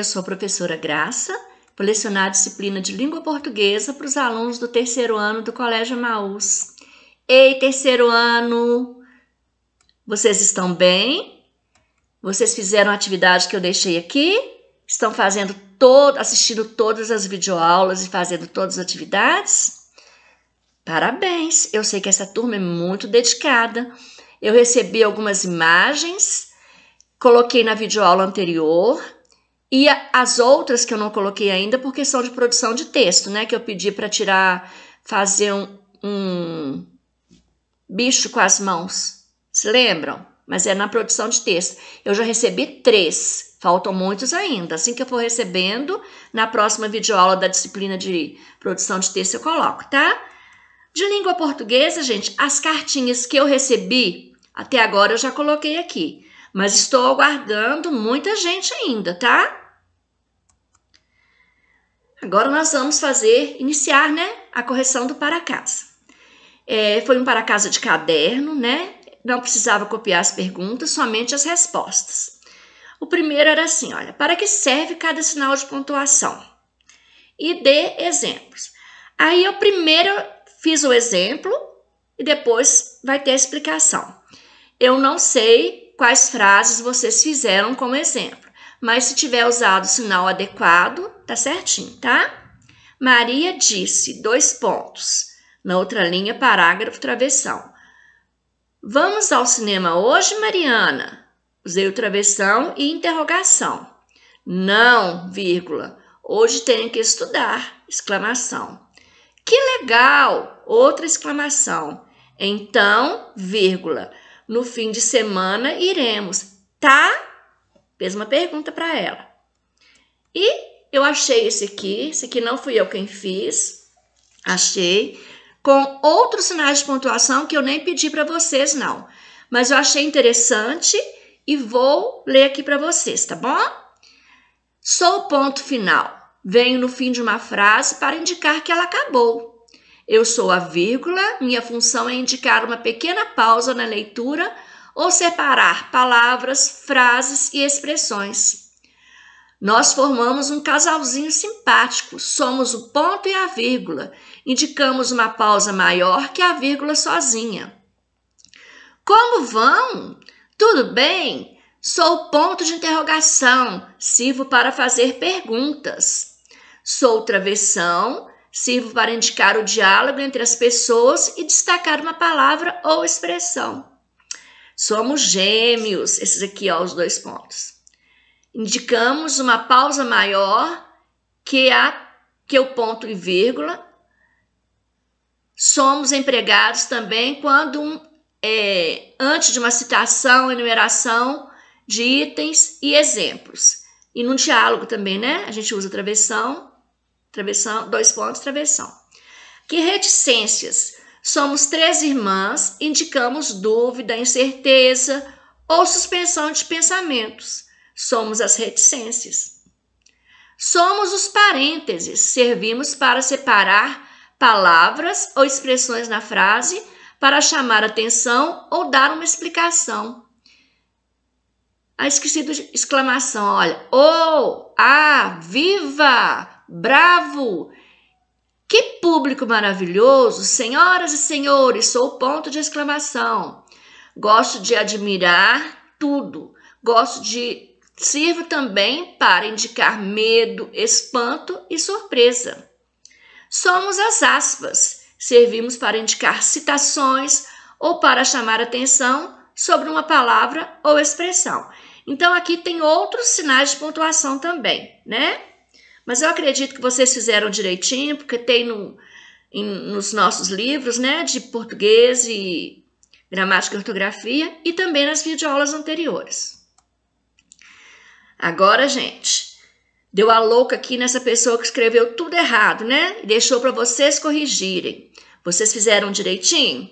eu sou a professora Graça, vou lecionar a disciplina de língua portuguesa para os alunos do terceiro ano do Colégio Maús. Ei, terceiro ano! Vocês estão bem? Vocês fizeram a atividade que eu deixei aqui? Estão fazendo todo, assistindo todas as videoaulas e fazendo todas as atividades? Parabéns! Eu sei que essa turma é muito dedicada. Eu recebi algumas imagens, coloquei na videoaula anterior, e as outras que eu não coloquei ainda porque são de produção de texto, né? Que eu pedi para tirar, fazer um, um bicho com as mãos. Se lembram? Mas é na produção de texto. Eu já recebi três, faltam muitos ainda. Assim que eu for recebendo, na próxima videoaula da disciplina de produção de texto eu coloco, tá? De língua portuguesa, gente, as cartinhas que eu recebi até agora eu já coloquei aqui mas estou aguardando muita gente ainda, tá? Agora nós vamos fazer, iniciar, né, a correção do para casa. É, foi um para casa de caderno, né? Não precisava copiar as perguntas, somente as respostas. O primeiro era assim, olha, para que serve cada sinal de pontuação? E dê exemplos. Aí eu primeiro fiz o exemplo e depois vai ter a explicação. Eu não sei quais frases vocês fizeram como exemplo, mas se tiver usado o sinal adequado, tá certinho, tá? Maria disse, dois pontos. Na outra linha, parágrafo, travessão. Vamos ao cinema hoje, Mariana? Usei o travessão e interrogação. Não, vírgula. Hoje tenho que estudar, exclamação. Que legal! Outra exclamação. Então, vírgula. No fim de semana iremos, tá? Fez uma pergunta para ela. E eu achei esse aqui, esse aqui não fui eu quem fiz, achei, com outros sinais de pontuação que eu nem pedi para vocês, não. Mas eu achei interessante e vou ler aqui para vocês, tá bom? Sou o ponto final. Venho no fim de uma frase para indicar que ela acabou. Eu sou a vírgula, minha função é indicar uma pequena pausa na leitura ou separar palavras, frases e expressões. Nós formamos um casalzinho simpático, somos o ponto e a vírgula, indicamos uma pausa maior que a vírgula sozinha. Como vão? Tudo bem? Sou ponto de interrogação, sirvo para fazer perguntas. Sou travessão, sirvo para indicar o diálogo entre as pessoas e destacar uma palavra ou expressão. Somos gêmeos, esses aqui, ó, os dois pontos indicamos uma pausa maior que é a que é o ponto e vírgula. Somos empregados também quando um, é, antes de uma citação, enumeração de itens e exemplos. E no diálogo também, né? A gente usa travessão, travessão, dois pontos, travessão. Que reticências? Somos três irmãs, indicamos dúvida, incerteza ou suspensão de pensamentos somos as reticências. Somos os parênteses, servimos para separar palavras ou expressões na frase para chamar atenção ou dar uma explicação. Ah, esqueci de exclamação, olha. Oh, ah, viva, bravo. Que público maravilhoso, senhoras e senhores, sou o ponto de exclamação. Gosto de admirar tudo. Gosto de sirva também para indicar medo, espanto e surpresa. Somos as aspas, servimos para indicar citações ou para chamar atenção sobre uma palavra ou expressão. Então aqui tem outros sinais de pontuação também, né? Mas eu acredito que vocês fizeram direitinho, porque tem no, em, nos nossos livros, né, de português e gramática e ortografia, e também nas videoaulas anteriores. Agora, gente, deu a louca aqui nessa pessoa que escreveu tudo errado, né? E deixou para vocês corrigirem. Vocês fizeram direitinho?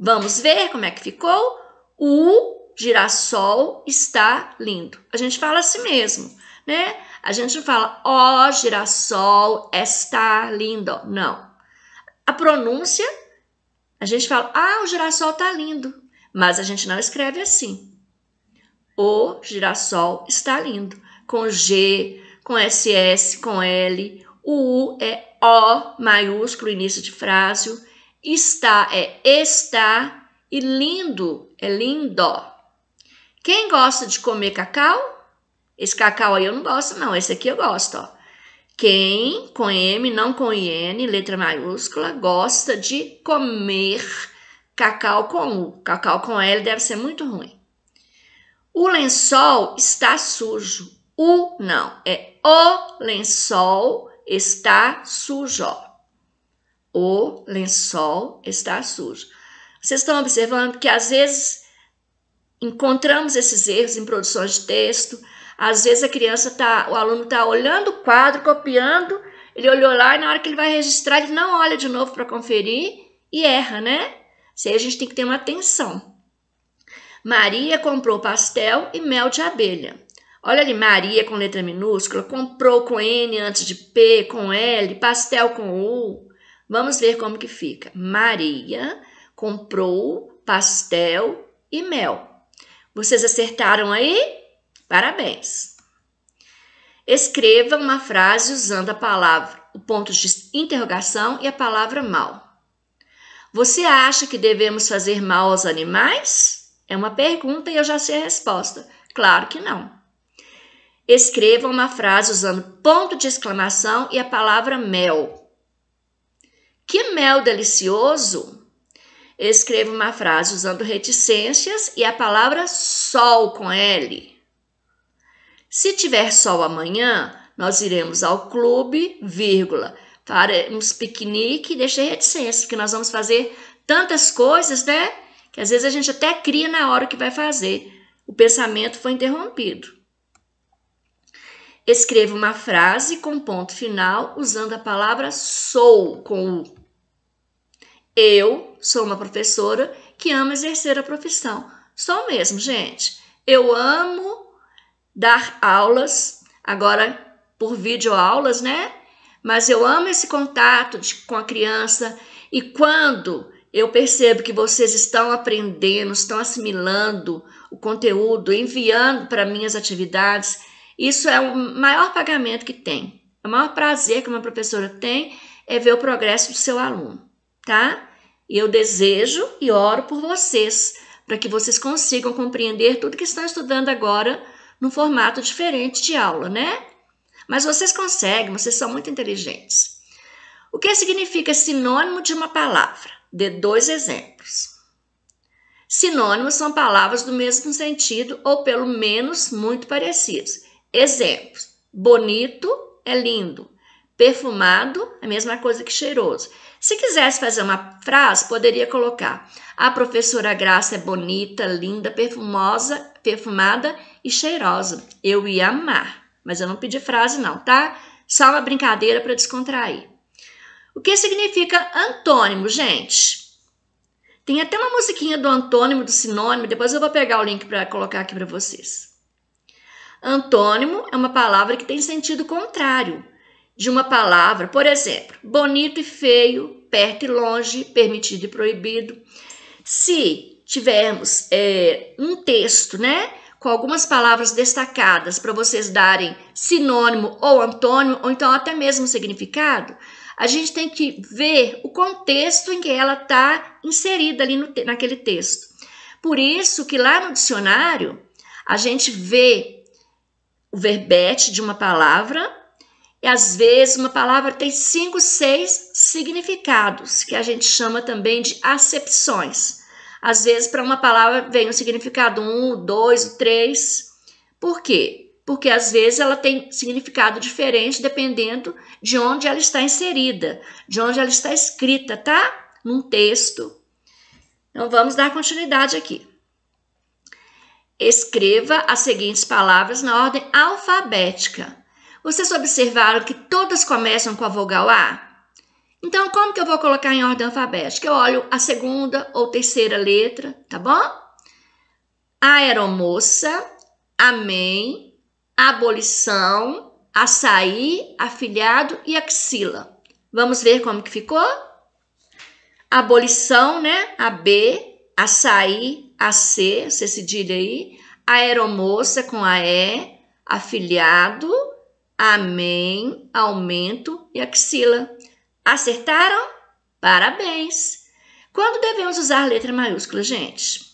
Vamos ver como é que ficou? O girassol está lindo. A gente fala assim mesmo, né? A gente não fala, ó, oh, girassol está lindo. Não. A pronúncia, a gente fala, ah, o girassol está lindo. Mas a gente não escreve assim. O girassol está lindo, com G, com SS, com L. O U é O maiúsculo, início de frase. Está é está e lindo é lindo. Quem gosta de comer cacau? Esse cacau aí eu não gosto, não. Esse aqui eu gosto, ó. Quem com M, não com IN, letra maiúscula, gosta de comer cacau com U. Cacau com L deve ser muito ruim. O lençol está sujo. O não, é o lençol está sujo. O lençol está sujo. Vocês estão observando que às vezes encontramos esses erros em produções de texto. Às vezes a criança tá, o aluno está olhando o quadro, copiando, ele olhou lá e na hora que ele vai registrar, ele não olha de novo para conferir e erra, né? Isso aí a gente tem que ter uma atenção. Maria comprou pastel e mel de abelha. Olha ali, Maria com letra minúscula, comprou com N antes de P, com L, pastel com U. Vamos ver como que fica. Maria comprou pastel e mel. Vocês acertaram aí? Parabéns! Escreva uma frase usando a palavra, o ponto de interrogação e a palavra mal. Você acha que devemos fazer mal aos animais? É uma pergunta e eu já sei a resposta. Claro que não. Escreva uma frase usando ponto de exclamação e a palavra mel. Que mel delicioso! Escreva uma frase usando reticências e a palavra sol com L. Se tiver sol amanhã, nós iremos ao clube, vírgula, para uns piquenique. Deixei reticências, porque nós vamos fazer tantas coisas, né? que às vezes a gente até cria na hora que vai fazer, o pensamento foi interrompido. Escreva uma frase com ponto final usando a palavra sou com o. Eu sou uma professora que ama exercer a profissão. Sou mesmo, gente. Eu amo dar aulas, agora por videoaulas, né? Mas eu amo esse contato de, com a criança e quando eu percebo que vocês estão aprendendo, estão assimilando o conteúdo, enviando para minhas atividades. Isso é o maior pagamento que tem. O maior prazer que uma professora tem é ver o progresso do seu aluno, tá? E eu desejo e oro por vocês, para que vocês consigam compreender tudo que estão estudando agora num formato diferente de aula, né? Mas vocês conseguem, vocês são muito inteligentes. O que significa sinônimo de uma palavra? Dê dois exemplos. Sinônimos são palavras do mesmo sentido ou pelo menos muito parecidos. Exemplos: bonito é lindo, perfumado é a mesma coisa que cheiroso. Se quisesse fazer uma frase, poderia colocar: A professora Graça é bonita, linda, perfumosa, perfumada e cheirosa. Eu ia amar, mas eu não pedi frase não, tá? Só uma brincadeira para descontrair. O que significa antônimo, gente? Tem até uma musiquinha do antônimo, do sinônimo, depois eu vou pegar o link para colocar aqui para vocês. Antônimo é uma palavra que tem sentido contrário de uma palavra, por exemplo, bonito e feio, perto e longe, permitido e proibido. Se tivermos é, um texto, né, com algumas palavras destacadas para vocês darem sinônimo ou antônimo, ou então até mesmo significado, a gente tem que ver o contexto em que ela está inserida ali no, naquele texto. Por isso que lá no dicionário a gente vê o verbete de uma palavra e às vezes uma palavra tem cinco, seis significados que a gente chama também de acepções. Às vezes para uma palavra vem o significado um, dois, três. Por quê? porque às vezes ela tem significado diferente dependendo de onde ela está inserida, de onde ela está escrita, tá? Num texto. Então vamos dar continuidade aqui. Escreva as seguintes palavras na ordem alfabética. Vocês observaram que todas começam com a vogal A? Então, como que eu vou colocar em ordem alfabética? Eu olho a segunda ou terceira letra, tá bom? Aeromoça, amém, abolição, açaí, afilhado e axila. Vamos ver como que ficou? Abolição, né? A B, açaí, C, C cedilha aí. Aeromoça com a E, afilhado, amém, aumento e axila. Acertaram? Parabéns! Quando devemos usar letra maiúscula, gente?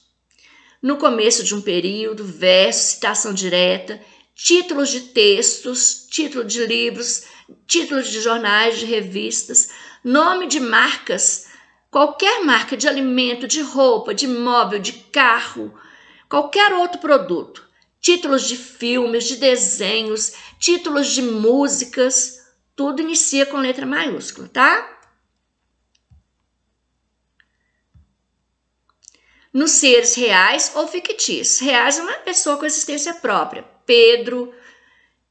No começo de um período, verso, citação direta, títulos de textos, título de livros, títulos de jornais, de revistas, nome de marcas, qualquer marca de alimento, de roupa, de móvel, de carro, qualquer outro produto, títulos de filmes, de desenhos, títulos de músicas, tudo inicia com letra maiúscula, tá? Nos seres reais ou fictícios. Reais é uma pessoa com existência própria Pedro,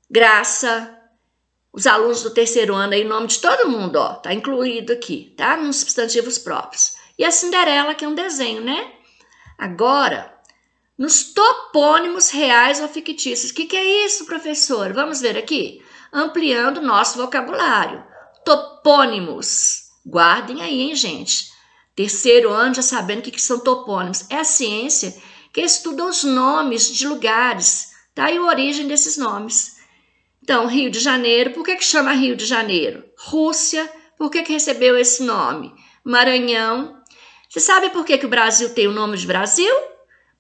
Graça, os alunos do terceiro ano, em nome de todo mundo, ó, tá incluído aqui, tá? Nos substantivos próprios. E a Cinderela, que é um desenho, né? Agora, nos topônimos reais ou fictícios. O que, que é isso, professor? Vamos ver aqui? Ampliando nosso vocabulário. Topônimos. Guardem aí, hein, gente? Terceiro ano já sabendo o que, que são topônimos. É a ciência que estuda os nomes de lugares Tá aí a origem desses nomes. Então, Rio de Janeiro, por que, que chama Rio de Janeiro? Rússia, por que, que recebeu esse nome? Maranhão. Você sabe por que, que o Brasil tem o nome de Brasil?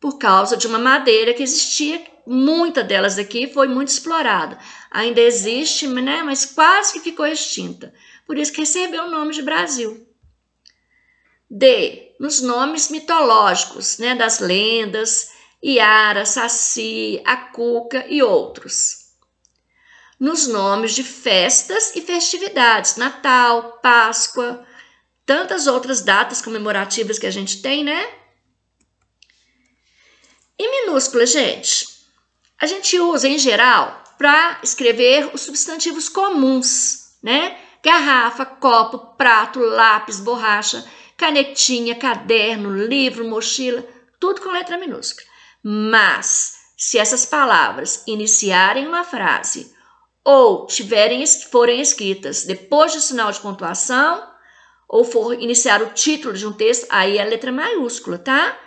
Por causa de uma madeira que existia, muita delas aqui foi muito explorada. Ainda existe, né, mas quase que ficou extinta. Por isso que recebeu o nome de Brasil. D. Nos nomes mitológicos, né, das lendas, Iara, Saci, a Cuca e outros. Nos nomes de festas e festividades, Natal, Páscoa, tantas outras datas comemorativas que a gente tem, né? E minúscula, gente, a gente usa em geral para escrever os substantivos comuns, né? Garrafa, copo, prato, lápis, borracha, canetinha, caderno, livro, mochila, tudo com letra minúscula. Mas, se essas palavras iniciarem uma frase ou tiverem, forem escritas depois do sinal de pontuação, ou for iniciar o título de um texto, aí é letra maiúscula, tá?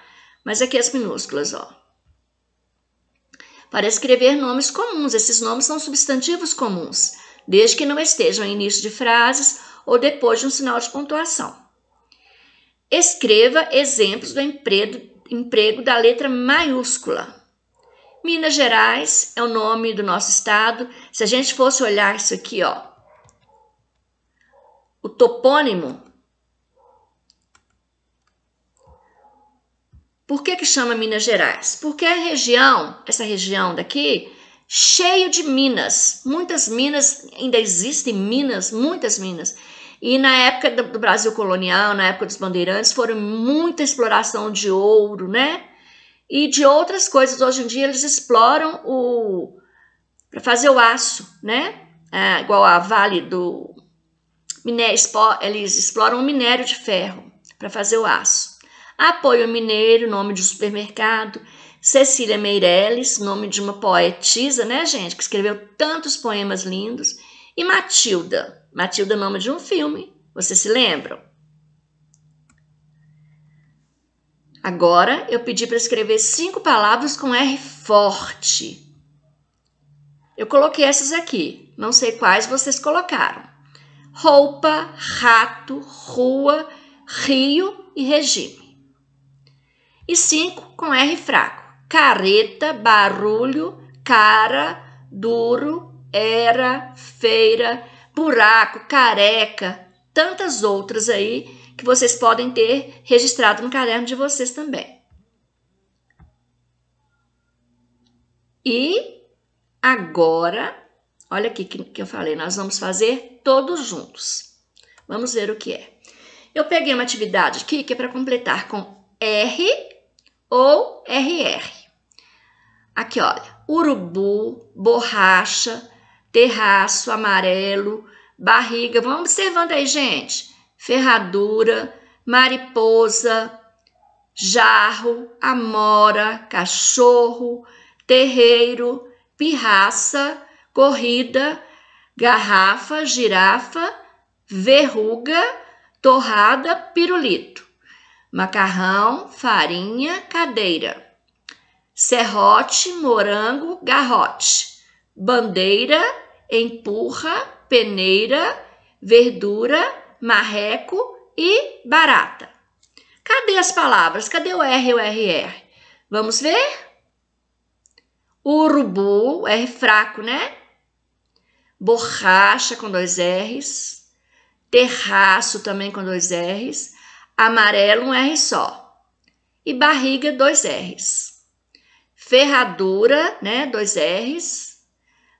Mas aqui as minúsculas, ó. Para escrever nomes comuns, esses nomes são substantivos comuns, desde que não estejam em início de frases ou depois de um sinal de pontuação. Escreva exemplos do emprego emprego da letra maiúscula. Minas Gerais é o nome do nosso estado. Se a gente fosse olhar isso aqui, ó, o topônimo. Por que que chama Minas Gerais? Porque a região, essa região daqui, cheio de minas. Muitas minas ainda existem minas, muitas minas. E na época do Brasil colonial, na época dos bandeirantes, foram muita exploração de ouro, né? E de outras coisas. Hoje em dia eles exploram o para fazer o aço, né? É, igual a Vale do minério, eles exploram o minério de ferro para fazer o aço. Apoio Mineiro, nome de um supermercado. Cecília Meirelles, nome de uma poetisa, né, gente, que escreveu tantos poemas lindos. E Matilda? Matilda é nome de um filme, vocês se lembram? Agora eu pedi para escrever cinco palavras com R forte. Eu coloquei essas aqui, não sei quais vocês colocaram: roupa, rato, rua, rio e regime. E cinco com R fraco: careta, barulho, cara, duro, era, feira, buraco, careca, tantas outras aí que vocês podem ter registrado no caderno de vocês também. E agora, olha aqui que, que eu falei, nós vamos fazer todos juntos. Vamos ver o que é. Eu peguei uma atividade aqui que é para completar com R ou RR. Aqui, olha, urubu, borracha, terraço amarelo, barriga. Vamos observando aí, gente. Ferradura, mariposa, jarro, amora, cachorro, terreiro, pirraça, corrida, garrafa, girafa, verruga, torrada, pirulito, macarrão, farinha, cadeira, serrote, morango, garrote bandeira, empurra, peneira, verdura, marreco e barata. Cadê as palavras? Cadê o R e o RR? Vamos ver? Urubu, R fraco, né? Borracha com dois R's. Terraço também com dois R's. Amarelo, um R só. E barriga, dois R's. Ferradura, né? Dois R's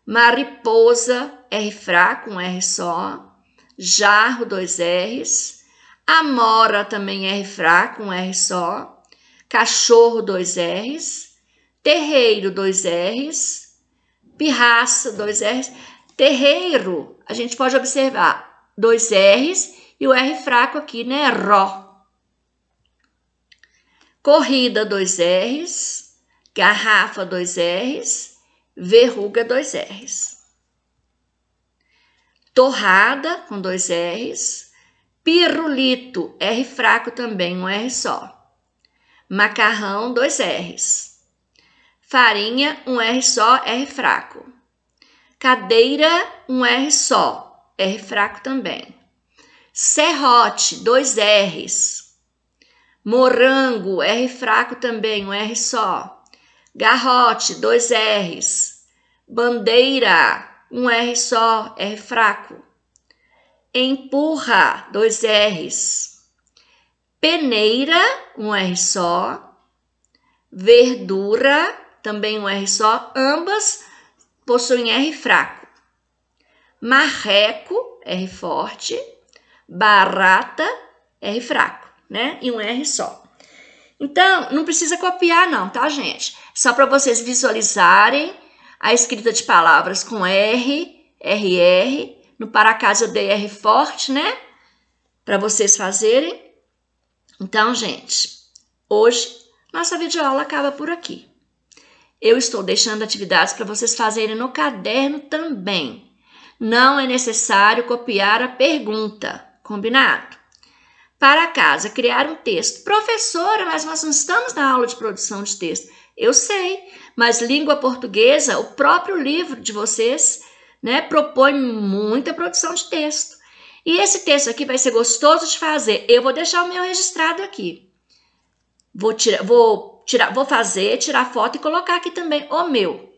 Mariposa, R fraco, um R só. Jarro, dois R's. Amora, também R fraco, um R só. Cachorro, dois R's. Terreiro, dois R's. Pirraça, dois R's. Terreiro, a gente pode observar dois R's e o R fraco aqui, né? Ró. Corrida, dois R's. Garrafa, dois R's verruga, dois R's. Torrada, com dois R's. Pirulito, R fraco também, um R só. Macarrão, dois R's. Farinha, um R só, R fraco. Cadeira, um R só, R fraco também. Serrote, dois R's. Morango, R fraco também, um R só. Garrote, dois R's. Bandeira, um R só, R fraco. Empurra, dois R's. Peneira, um R só. Verdura, também um R só. Ambas possuem R fraco. Marreco, R forte. Barata, R fraco, né? E um R só. Então, não precisa copiar não, tá, gente? Só para vocês visualizarem a escrita de palavras com R, RR, no para casa DR forte, né? Para vocês fazerem. Então, gente, hoje nossa videoaula acaba por aqui. Eu estou deixando atividades para vocês fazerem no caderno também. Não é necessário copiar a pergunta, combinado? para casa, criar um texto. Professora, mas nós não estamos na aula de produção de texto. Eu sei, mas língua portuguesa, o próprio livro de vocês, né, propõe muita produção de texto. E esse texto aqui vai ser gostoso de fazer. Eu vou deixar o meu registrado aqui. Vou tirar, vou tirar, vou fazer, tirar foto e colocar aqui também o meu.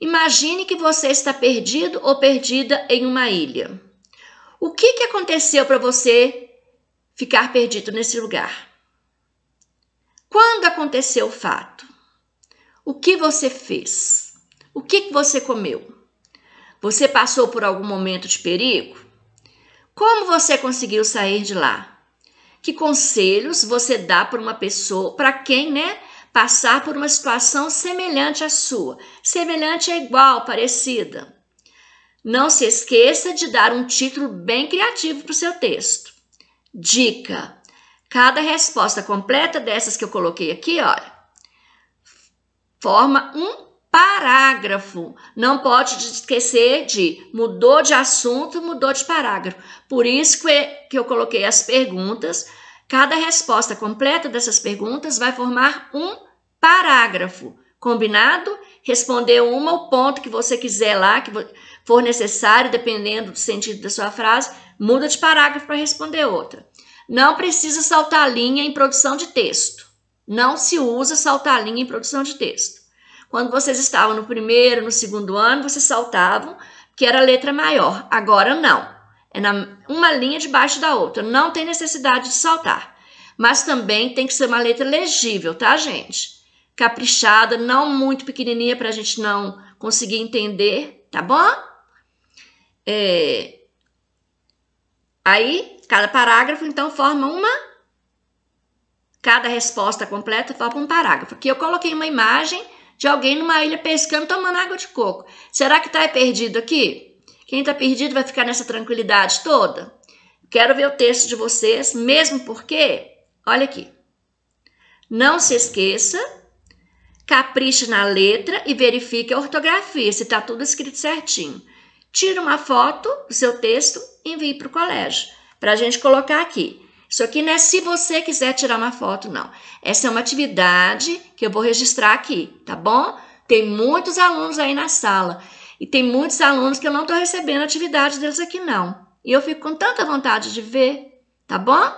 Imagine que você está perdido ou perdida em uma ilha. O que, que aconteceu para você ficar perdido nesse lugar. Quando aconteceu o fato? O que você fez? O que você comeu? Você passou por algum momento de perigo? Como você conseguiu sair de lá? Que conselhos você dá para uma pessoa, para quem, né, passar por uma situação semelhante à sua? Semelhante é igual, parecida. Não se esqueça de dar um título bem criativo para o seu texto. Dica: cada resposta completa dessas que eu coloquei aqui, olha, forma um parágrafo. Não pode esquecer de mudou de assunto, mudou de parágrafo. Por isso que eu coloquei as perguntas. Cada resposta completa dessas perguntas vai formar um parágrafo. Combinado? Responder uma o ponto que você quiser lá, que for necessário, dependendo do sentido da sua frase Muda de parágrafo para responder outra. Não precisa saltar linha em produção de texto. Não se usa saltar linha em produção de texto. Quando vocês estavam no primeiro, no segundo ano, vocês saltavam, que era letra maior. Agora não. É na, uma linha debaixo da outra. Não tem necessidade de saltar. Mas também tem que ser uma letra legível, tá, gente? Caprichada, não muito pequenininha para a gente não conseguir entender, tá bom? É, Aí, cada parágrafo, então, forma uma. Cada resposta completa forma um parágrafo. Aqui eu coloquei uma imagem de alguém numa ilha pescando, tomando água de coco. Será que está perdido aqui? Quem está perdido vai ficar nessa tranquilidade toda? Quero ver o texto de vocês, mesmo porque, olha aqui. Não se esqueça, capriche na letra e verifique a ortografia, se está tudo escrito certinho tira uma foto do seu texto e envie para o colégio, para a gente colocar aqui. Isso aqui não é se você quiser tirar uma foto, não. Essa é uma atividade que eu vou registrar aqui, tá bom? Tem muitos alunos aí na sala e tem muitos alunos que eu não estou recebendo atividade deles aqui, não. E eu fico com tanta vontade de ver, tá bom?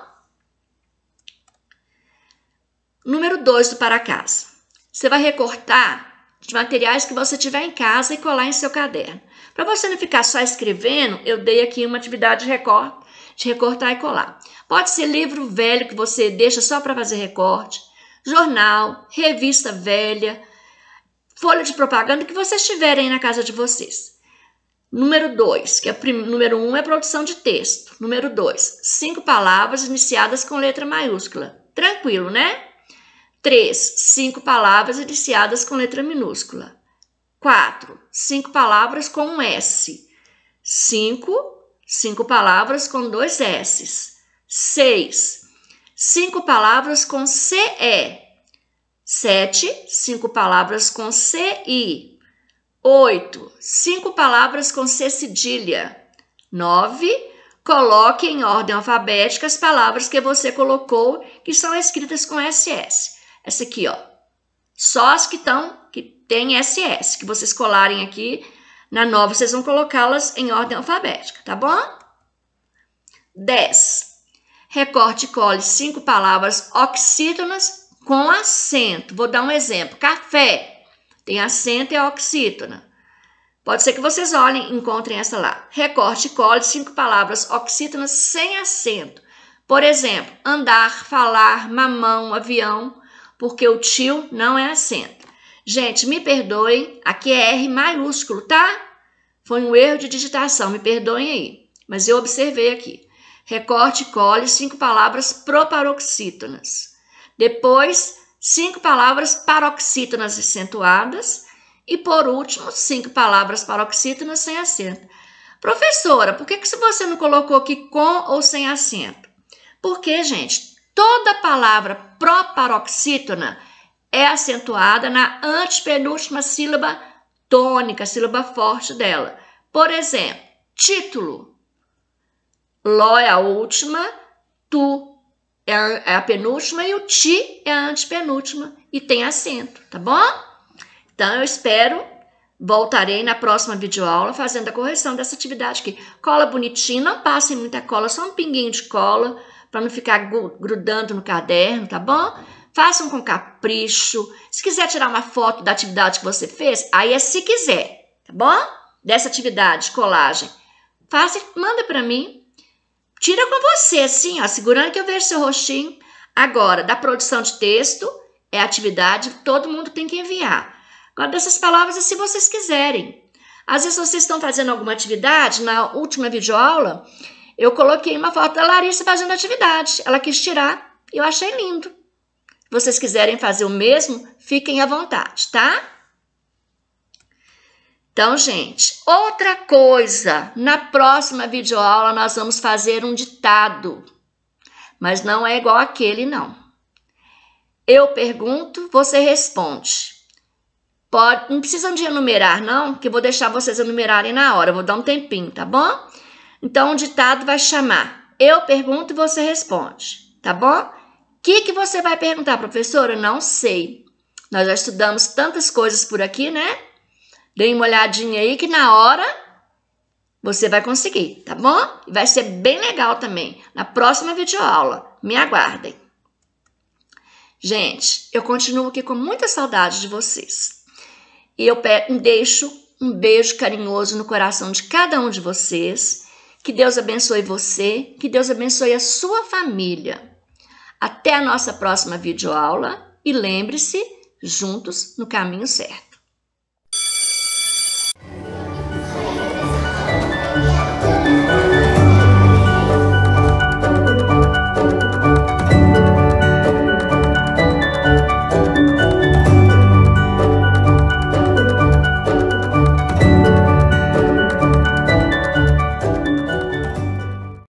Número 2 do para casa. Você vai recortar de materiais que você tiver em casa e colar em seu caderno. Para você não ficar só escrevendo, eu dei aqui uma atividade de recorte, de recortar e colar. Pode ser livro velho que você deixa só para fazer recorte, jornal, revista velha, folha de propaganda que vocês tiverem na casa de vocês. Número 2, que é número 1 um é produção de texto. Número 2, cinco palavras iniciadas com letra maiúscula. Tranquilo, né? 3. Cinco palavras iniciadas com letra minúscula. 4. Cinco palavras com um S. 5. Cinco palavras com dois S. 6. Cinco palavras com CE. 7. Cinco palavras com CI. 8. Cinco palavras com C cedilha. 9. Coloque em ordem alfabética as palavras que você colocou que são escritas com SS. Essa aqui, ó. Só as que estão, que tem SS, que vocês colarem aqui na nova, vocês vão colocá-las em ordem alfabética, tá bom? 10. Recorte e cole cinco palavras oxítonas com acento. Vou dar um exemplo. Café tem acento e é oxítona. Pode ser que vocês olhem, encontrem essa lá. Recorte e cole cinco palavras oxítonas sem acento. Por exemplo, andar, falar, mamão, avião porque o tio não é acento. Assim. Gente, me perdoem, aqui é R maiúsculo, tá? Foi um erro de digitação, me perdoem aí, mas eu observei aqui. Recorte e cole cinco palavras proparoxítonas. Depois, cinco palavras paroxítonas acentuadas. E por último, cinco palavras paroxítonas sem acento. Professora, por que, que você não colocou aqui com ou sem acento? Porque, gente, Toda palavra proparoxítona é acentuada na antepenúltima sílaba tônica, sílaba forte dela. Por exemplo, título. Ló é a última, tu é, é a penúltima e o ti é a antepenúltima e tem acento, tá bom? Então eu espero, voltarei na próxima videoaula fazendo a correção dessa atividade aqui. Cola bonitinha, não passem muita cola, só um pinguinho de cola para não ficar grudando no caderno, tá bom? Façam com capricho. Se quiser tirar uma foto da atividade que você fez, aí é se quiser, tá bom? Dessa atividade, colagem. Faça, manda para mim. Tira com você, assim, ó, segurando que eu vejo seu rostinho. Agora, da produção de texto, é atividade, todo mundo tem que enviar. Agora, dessas palavras, é assim, se vocês quiserem. Às vezes vocês estão fazendo alguma atividade, na última videoaula, eu coloquei uma foto da Larissa fazendo atividade. Ela quis tirar e eu achei lindo. Vocês quiserem fazer o mesmo, fiquem à vontade, tá? Então, gente, outra coisa, na próxima videoaula nós vamos fazer um ditado, mas não é igual aquele, não. Eu pergunto, você responde. Pode, não precisam de enumerar, não, que eu vou deixar vocês enumerarem na hora, eu vou dar um tempinho, tá bom? Então, o ditado vai chamar: eu pergunto e você responde, tá bom? O que, que você vai perguntar, professora? Não sei. Nós já estudamos tantas coisas por aqui, né? Dêem uma olhadinha aí que na hora você vai conseguir, tá bom? Vai ser bem legal também. Na próxima videoaula, me aguardem. Gente, eu continuo aqui com muita saudade de vocês. E eu deixo um beijo carinhoso no coração de cada um de vocês. Que Deus abençoe você, que Deus abençoe a sua família. Até a nossa próxima videoaula e lembre-se, juntos no caminho certo.